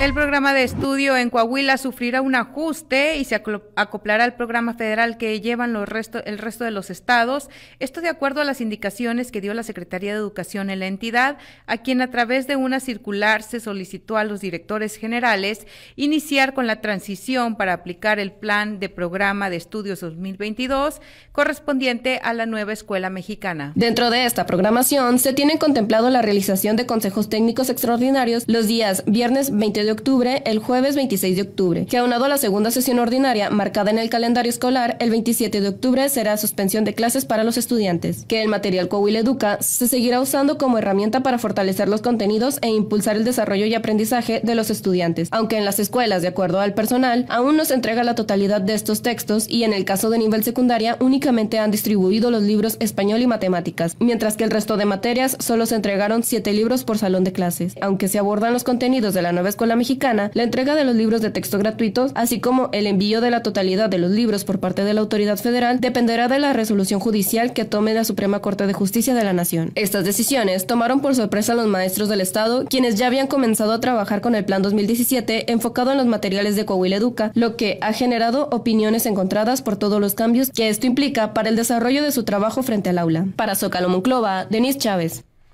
El programa de estudio en Coahuila sufrirá un ajuste y se acoplará al programa federal que llevan los resto, el resto de los estados. Esto de acuerdo a las indicaciones que dio la Secretaría de Educación en la entidad, a quien a través de una circular se solicitó a los directores generales iniciar con la transición para aplicar el plan de programa de estudios 2022 correspondiente a la nueva escuela mexicana. Dentro de esta programación se tiene contemplado la realización de consejos técnicos extraordinarios los días viernes 22 octubre el jueves 26 de octubre, que aunado a la segunda sesión ordinaria marcada en el calendario escolar, el 27 de octubre será suspensión de clases para los estudiantes, que el material Coahuila Educa se seguirá usando como herramienta para fortalecer los contenidos e impulsar el desarrollo y aprendizaje de los estudiantes, aunque en las escuelas, de acuerdo al personal, aún no se entrega la totalidad de estos textos y en el caso de nivel secundaria únicamente han distribuido los libros español y matemáticas, mientras que el resto de materias solo se entregaron siete libros por salón de clases. Aunque se abordan los contenidos de la nueva escuela Mexicana la entrega de los libros de texto gratuitos, así como el envío de la totalidad de los libros por parte de la autoridad federal, dependerá de la resolución judicial que tome la Suprema Corte de Justicia de la Nación. Estas decisiones tomaron por sorpresa a los maestros del Estado, quienes ya habían comenzado a trabajar con el Plan 2017 enfocado en los materiales de Coahuila Educa, lo que ha generado opiniones encontradas por todos los cambios que esto implica para el desarrollo de su trabajo frente al aula. Para Zócalo Monclova, Denise Chávez.